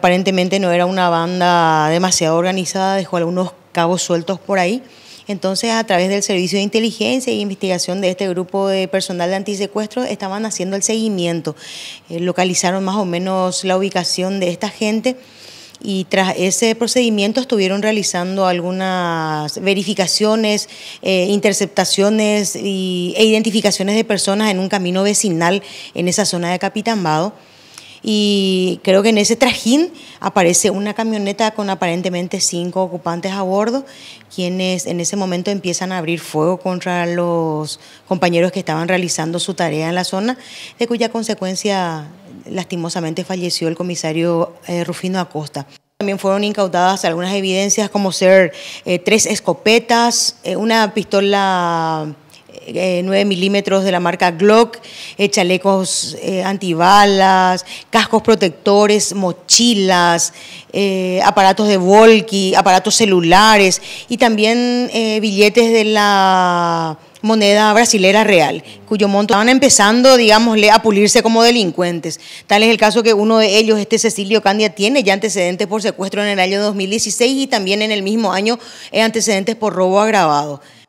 Aparentemente no era una banda demasiado organizada, dejó algunos cabos sueltos por ahí. Entonces, a través del Servicio de Inteligencia e Investigación de este grupo de personal de antisecuestro, estaban haciendo el seguimiento. Eh, localizaron más o menos la ubicación de esta gente y tras ese procedimiento estuvieron realizando algunas verificaciones, eh, interceptaciones y, e identificaciones de personas en un camino vecinal en esa zona de Capitambado y creo que en ese trajín aparece una camioneta con aparentemente cinco ocupantes a bordo, quienes en ese momento empiezan a abrir fuego contra los compañeros que estaban realizando su tarea en la zona, de cuya consecuencia lastimosamente falleció el comisario eh, Rufino Acosta. También fueron incautadas algunas evidencias como ser eh, tres escopetas, eh, una pistola 9 eh, milímetros de la marca Glock, chalecos eh, antibalas, cascos protectores, mochilas, eh, aparatos de volky, aparatos celulares y también billetes de la moneda brasilera real, cuyo monto estaban empezando, digámosle, a pulirse como delincuentes. Tal es el caso que uno de ellos, este Cecilio Candia, tiene ya antecedentes por secuestro en el año 2016 y también en el mismo año antecedentes por robo agravado.